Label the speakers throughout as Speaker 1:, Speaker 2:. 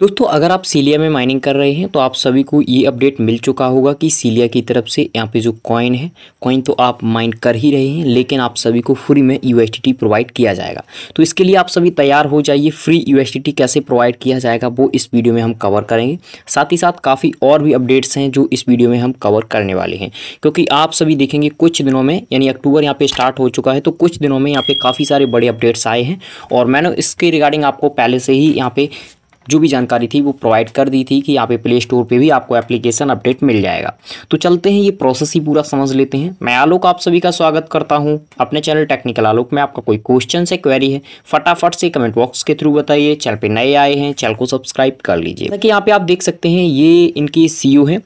Speaker 1: दोस्तों अगर आप सीलिया में माइनिंग कर रहे हैं तो आप सभी को ये अपडेट मिल चुका होगा कि सीलिया की तरफ से यहाँ पे जो कॉइन है कॉइन तो आप माइन कर ही रहे हैं लेकिन आप सभी को फ्री में यू प्रोवाइड किया जाएगा तो इसके लिए आप सभी तैयार हो जाइए फ्री यू कैसे प्रोवाइड किया जाएगा वो इस वीडियो में हम कवर करेंगे साथ ही साथ काफ़ी और भी अपडेट्स हैं जो इस वीडियो में हम कवर करने वाले हैं क्योंकि आप सभी देखेंगे कुछ दिनों में यानी अक्टूबर यहाँ पर स्टार्ट हो चुका है तो कुछ दिनों में यहाँ पर काफ़ी सारे बड़े अपडेट्स आए हैं और मैंने इसके रिगार्डिंग आपको पहले से ही यहाँ पे जो भी जानकारी थी वो प्रोवाइड कर दी थी कि यहाँ पे प्ले स्टोर पर भी आपको एप्लीकेशन अपडेट मिल जाएगा तो चलते हैं ये प्रोसेस ही पूरा समझ लेते हैं मैं आलोक आप सभी का स्वागत करता हूँ अपने चैनल टेक्निकल आलोक में आपका कोई क्वेश्चन है क्वेरी है फटाफट से कमेंट बॉक्स के थ्रू बताइए चैनल पर नए आए हैं चैनल को सब्सक्राइब कर लीजिए ताकि यहाँ पे आप देख सकते हैं ये इनकी सी है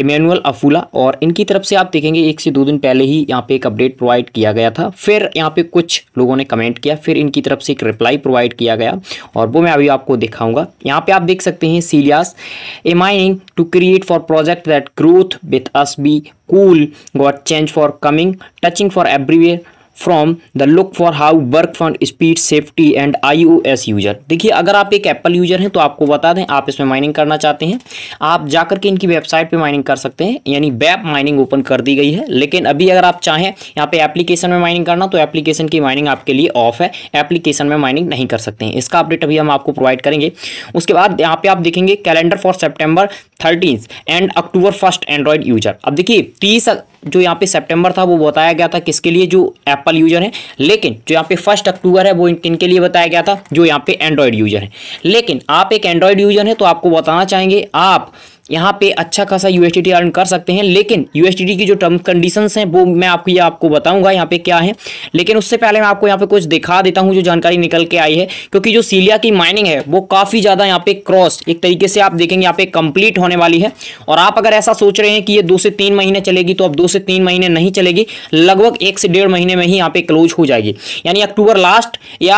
Speaker 1: इमेनुअल अफूला और इनकी तरफ से आप देखेंगे एक से दो दिन पहले ही यहाँ पे एक अपडेट प्रोवाइड किया गया था फिर यहाँ पे कुछ लोगों ने कमेंट किया फिर इनकी तरफ से एक रिप्लाई प्रोवाइड किया गया और वो मैं अभी आपको दिखाऊंगा यहाँ पे आप देख सकते हैं Celia's a mining to create for project that growth with us be cool got change for coming touching for everywhere from the look for how work for speed safety and I O S user देखिए अगर आप एक Apple user हैं तो आपको बता दें आप इसमें माइनिंग करना चाहते हैं आप जाकर के इनकी वेबसाइट पे माइनिंग कर सकते हैं यानी वेब माइनिंग ओपन कर दी गई है लेकिन अभी अगर आप चाहें यहाँ पे एप्लीकेशन में माइनिंग करना तो एप्लीकेशन की माइनिंग आपके लिए ऑफ है एप्लीकेशन में माइनिंग नहीं कर सकते हैं इसका अपडेट अभी हम आपको प्रोवाइड करेंगे उसके बाद यहाँ पे आप देखेंगे calendar for September thirteen and October first Android user अब देखिए तीस जो यहाँ पे सितंबर था वो बताया गया था किसके लिए जो एप्पल यूजर है लेकिन जो यहाँ पे फर्स्ट अक्टूबर है वो किन के लिए बताया गया था जो यहाँ पे एंड्रॉयड यूजर है लेकिन आप एक एंड्रॉयड यूजर हैं तो आपको बताना चाहेंगे आप यहाँ पे अच्छा खासा यूएसडी अर्न कर सकते हैं लेकिन यूएसडी की जो टर्म कंडीशन है वो मैं आपको ये आपको बताऊंगा यहाँ पे क्या है लेकिन उससे पहले मैं आपको यहाँ पे कुछ दिखा देता हूँ जो जानकारी निकल के आई है क्योंकि जो सीलिया की माइनिंग है वो काफ़ी ज़्यादा यहाँ पे क्रॉस एक तरीके से आप देखेंगे यहाँ पे कंप्लीट होने वाली है और आप अगर ऐसा सोच रहे हैं कि ये दो से तीन महीने चलेगी तो अब दो से तीन महीने नहीं चलेगी लगभग एक से डेढ़ महीने में ही यहाँ पे क्लोज हो जाएगी यानी अक्टूबर लास्ट या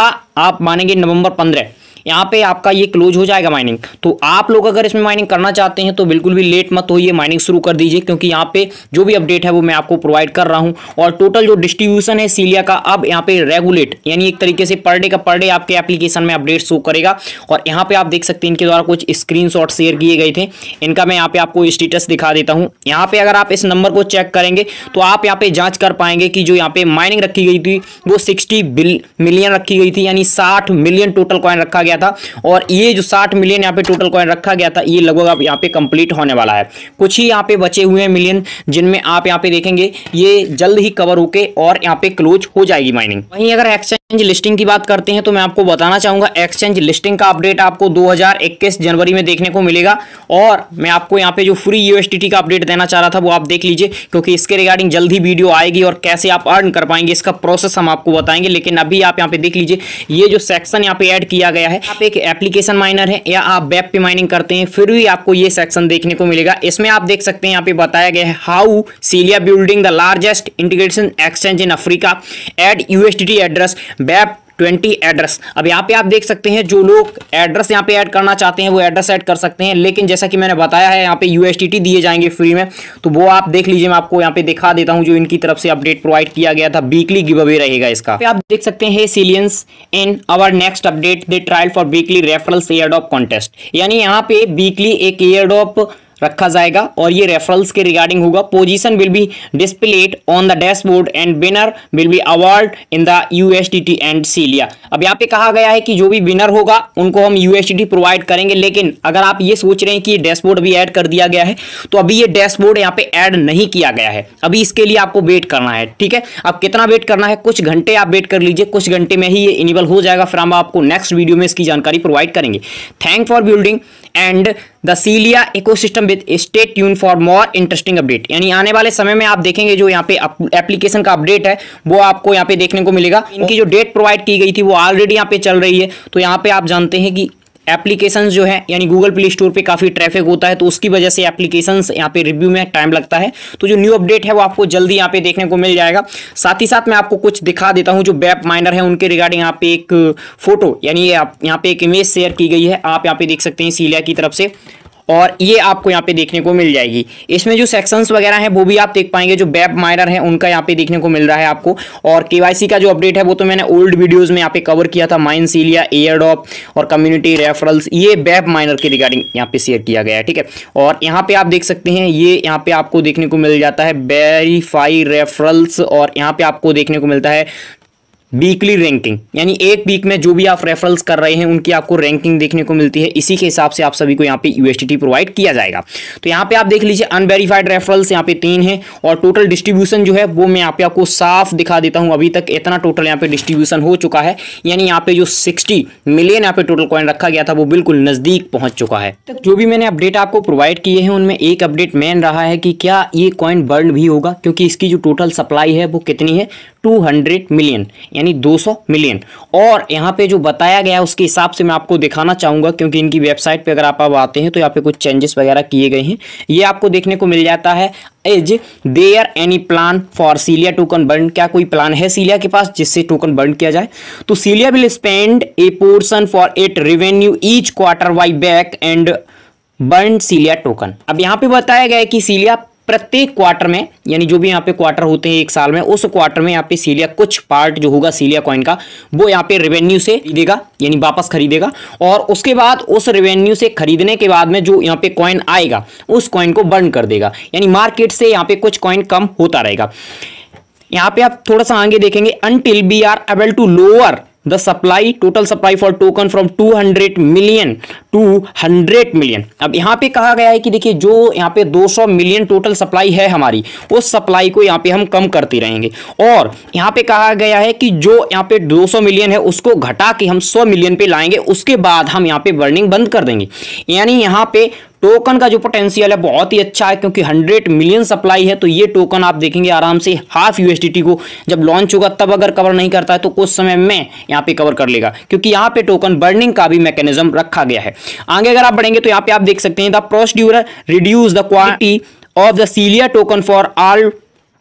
Speaker 1: आप मानेंगे नवंबर पंद्रह यहाँ पे आपका ये क्लोज हो जाएगा माइनिंग तो आप लोग अगर इसमें माइनिंग करना चाहते हैं तो बिल्कुल भी लेट मत ये माइनिंग शुरू कर दीजिए क्योंकि यहाँ पे जो भी अपडेट है वो मैं आपको प्रोवाइड कर रहा हूँ और टोटल जो डिस्ट्रीब्यूशन है सीलिया का अब यहाँ पे रेगुलेट यानी एक तरीके से पर डे का पर डे आपके एप्लीकेशन में अपडेट शो करेगा और यहाँ पे आप देख सकते हैं इनके द्वारा कुछ स्क्रीन शेयर किए गए थे इनका मैं यहाँ पे आपको स्टेटस दिखा देता हूँ यहाँ पे अगर आप इस नंबर को चेक करेंगे तो आप यहाँ पे जाँच कर पाएंगे कि जो यहाँ पे माइनिंग रखी गई थी वो सिक्सटी मिलियन रखी गई थी यानी साठ मिलियन टोटल कॉइन रखा गया गया था और ये जो साठ मिलियन यहाँ पे टोटल कॉइन रखा गया था ये लगभग आप यहाँ पे कंप्लीट होने वाला है कुछ ही यहाँ पे बचे हुए हैं मिलियन जिनमें आप यहाँ पे देखेंगे ये जल्द ही कवर होके और यहाँ पे क्लोज हो जाएगी माइनिंग वहीं अगर एक्सचेंज लिस्टिंग की बात करते हैं तो मैं आपको बताना चाहूंगा एक्सचेंज लिस्टिंग का अपडेट आपको 2021 जनवरी में देखने को मिलेगा और मैं आपको यहाँ पे जो फ्री यूएसटीटी का अपडेट देना चाह रहा था वो आप देख लीजिए क्योंकि इसके रिगार्डिंग जल्द ही वीडियो आएगी और कैसे आप अर्न कर पाएंगे इसका प्रोसेस हम आपको बताएंगे लेकिन अभी आप यहाँ पे देख लीजिए ये जो सेक्शन यहाँ पे ऐड किया गया है आप एक एप्लीकेशन माइनर है या आप वेब पे माइनिंग करते हैं फिर भी आपको ये सेक्शन देखने को मिलेगा इसमें आप देख सकते हैं यहाँ पे बताया गया है how Celia building the largest integration exchange in Africa at USDT address web twenty address अब यहाँ पे आप देख सकते हैं जो लोग एड्रेस यहाँ पे ऐड करना चाहते हैं वो एड्रेस ऐड कर सकते हैं लेकिन जैसा कि मैंने बताया है यहाँ पे यू दिए जाएंगे फ्री में तो वो आप देख लीजिए मैं आपको यहाँ पे दिखा देता हूँ जो इनकी तरफ से अपडेट प्रोवाइड किया गया था वीकली गिव अवे रहेगा इसका आप देख सकते हैं Celians in our next update the trial for weekly referrals airdrop contest यानी यहाँ पे वीकली एक एयरडॉप रखा जाएगा और ये रेफरल्स के रिगार्डिंग होगा position will be displayed on the dashboard and winner will be award in the USDT and Celia अब यहाँ पे कहा गया है कि जो भी विनर होगा उनको हम यूएसडीटी प्रोवाइड करेंगे लेकिन अगर आप ये सोच रहे हैं कि ये डैशबोर्ड भी ऐड कर दिया गया है तो अभी ये डैशबोर्ड यहाँ पे ऐड नहीं किया गया है अभी इसके लिए आपको वेट करना है ठीक है अब कितना वेट करना है कुछ घंटे आप वेट कर लीजिए कुछ घंटे में ही ये इनेबल हो जाएगा फिर हम आपको नेक्स्ट वीडियो में इसकी जानकारी प्रोवाइड करेंगे thank for building and the Celia ecosystem with stay tuned for more interesting update यानी आने वाले समय में आप देखेंगे जो यहाँ पे एप्लीकेशन का अपडेट है वो आपको यहाँ पे देखने को मिलेगा इनकी जो डेट प्रोवाइड की गई थी वो ऑलरेडी यहाँ पे चल रही है तो यहाँ पे आप जानते हैं कि एप्लीकेशंस जो है यानी गूगल प्ले स्टोर पे काफ़ी ट्रैफिक होता है तो उसकी वजह से एप्लीकेशंस यहाँ पे रिव्यू में टाइम लगता है तो जो न्यू अपडेट है वो आपको जल्दी यहाँ पे देखने को मिल जाएगा साथ ही साथ मैं आपको कुछ दिखा देता हूँ जो वेब माइनर है उनके रिगार्डिंग यहाँ पे एक फोटो यानी यहाँ पे एक इमेज शेयर की गई है आप यहाँ पे देख सकते हैं सीलिया की तरफ से और ये आपको यहाँ पे देखने को मिल जाएगी इसमें जो सेक्शंस वगैरह हैं वो भी आप देख पाएंगे जो बैप माइनर हैं उनका यहाँ पे देखने को मिल रहा है आपको और के का जो अपडेट है वो तो मैंने ओल्ड वीडियोस में यहाँ पे कवर किया था माइन सीलिया एयरडॉप और कम्युनिटी रेफरल्स ये बैप माइनर के रिगार्डिंग यहाँ पे शेयर किया गया है ठीक है और यहाँ पे आप देख सकते हैं ये यहाँ पे आपको देखने को मिल जाता है वेरीफाई रेफरल्स और यहाँ पे आपको देखने को मिलता है वीकली रैंकिंग यानी एक वीक में जो भी आप रेफरल्स कर रहे हैं उनकी आपको रैंकिंग देखने को मिलती है इसी के हिसाब से आप सभी को यहाँ पे यूएसटीटी प्रोवाइड किया जाएगा तो यहाँ पे आप देख लीजिए अनवेरीफाइड रेफरल्स यहाँ पे तीन है और टोटल डिस्ट्रीब्यूशन जो है वो मैं यहाँ पे आपको साफ दिखा देता हूँ अभी तक इतना टोटल यहाँ पे डिस्ट्रीब्यूशन हो चुका है यानी यहाँ पे जो सिक्सटी मिलियन यहाँ पे टोटल कॉइन रखा गया था वो बिल्कुल नज़दीक पहुंच चुका है तो जो भी मैंने अपडेट आपको प्रोवाइड किए हैं उनमें एक अपडेट मेन रहा है कि क्या ये कॉइन बर्न भी होगा क्योंकि इसकी जो टोटल सप्लाई है वो कितनी है टू मिलियन यानी 200 मिलियन और यहाँ पे जो बताया गया है उसके हिसाब से मैं आपको दिखाना चाहूंगा क्योंकि इनकी वेबसाइट पे अगर आप अब आते हैं तो यहाँ पे कुछ चेंजेस वगैरह किए गए हैं ये आपको देखने को मिल जाता है is there any plan for Celia token burn क्या कोई प्लान है सीलिया के पास जिससे टोकन बर्न किया जाए तो Celia will spend a portion for it revenue each quarter buy back and burn Celia token अब यहाँ पे बताया गया है कि सीलिया प्रत्येक क्वार्टर में यानी जो भी यहाँ पे क्वार्टर होते हैं एक साल में उस क्वार्टर में यहाँ पे सीलिया कुछ पार्ट जो होगा सीलिया कॉइन का वो यहाँ पे रेवेन्यू से खरीदेगा यानी वापस खरीदेगा और उसके बाद उस रेवेन्यू से खरीदने के बाद में जो यहाँ पे कॉइन आएगा उस कॉइन को बर्न कर देगा यानी मार्केट से यहाँ पे कुछ कॉइन कम होता रहेगा यहाँ पे आप थोड़ा सा आगे देखेंगे until we are able to lower the supply total supply for token from 200 million to 100 million अब यहाँ पे कहा गया है कि देखिए जो यहाँ पे 200 मिलियन टोटल सप्लाई है हमारी उस सप्लाई को यहाँ पे हम कम करते रहेंगे और यहाँ पे कहा गया है कि जो यहाँ पे 200 मिलियन है उसको घटा के हम 100 मिलियन पे लाएंगे उसके बाद हम यहाँ पे बर्निंग बंद कर देंगे यानी यहाँ पे टोकन का जो पोटेंशियल है बहुत ही अच्छा है क्योंकि हंड्रेड मिलियन सप्लाई है तो ये टोकन आप देखेंगे आराम से हाफ यूएसडीटी को जब लॉन्च होगा तब अगर कवर नहीं करता है तो कुछ समय में यहाँ पे कवर कर लेगा क्योंकि यहाँ पे टोकन बर्निंग का भी मैकेनिज्म रखा गया है आगे अगर आप बढ़ेंगे तो यहाँ पे आप देख सकते हैं the procedure reduce the quality of the Celia token for all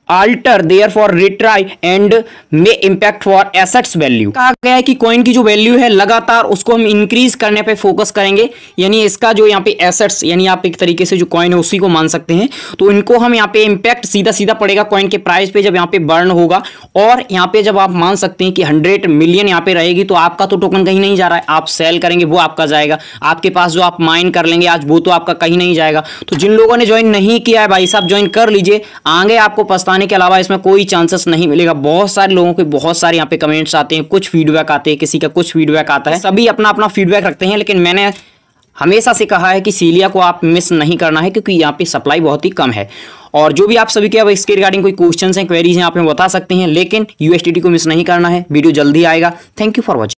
Speaker 1: alter therefore retry and may impact for assets value कहा गया है कि कॉइन की जो वैल्यू है लगातार उसको हम इंक्रीज करने पे फोकस करेंगे यानी इसका जो यहाँ पे एसेट्स यानी आप एक तरीके से जो कॉइन है उसी को मान सकते हैं तो इनको हम यहाँ पे इम्पैक्ट सीधा सीधा पड़ेगा कॉइन के प्राइस पे जब यहाँ पे बर्न होगा और यहाँ पे जब आप मान सकते हैं कि हंड्रेड मिलियन यहाँ पे रहेगी तो आपका तो टोकन कहीं नहीं जा रहा है आप सेल करेंगे वो आपका जाएगा आपके पास जो आप माइन कर लेंगे आज वो तो आपका कहीं नहीं जाएगा तो जिन लोगों ने ज्वाइन नहीं किया है भाई साहब ज्वाइन कर लीजिए आगे आपको पछता पाने के अलावा इसमें कोई चांसेस नहीं मिलेगा बहुत सारे लोगों के बहुत सारे यहाँ पे कमेंट्स आते हैं कुछ फीडबैक आते हैं किसी का कुछ फीडबैक आता है सभी अपना अपना फीडबैक रखते हैं लेकिन मैंने हमेशा से कहा है कि सीलिया को आप मिस नहीं करना है क्योंकि यहाँ पे सप्लाई बहुत ही कम है और जो भी आप सभी के अब इसके रिगार्डिंग कोई क्वेश्चन हैं क्वेरीज हैं आप हमें बता सकते हैं लेकिन यूएसटीडी को मिस नहीं करना है वीडियो जल्दी आएगा थैंक यू फॉर वॉचिंग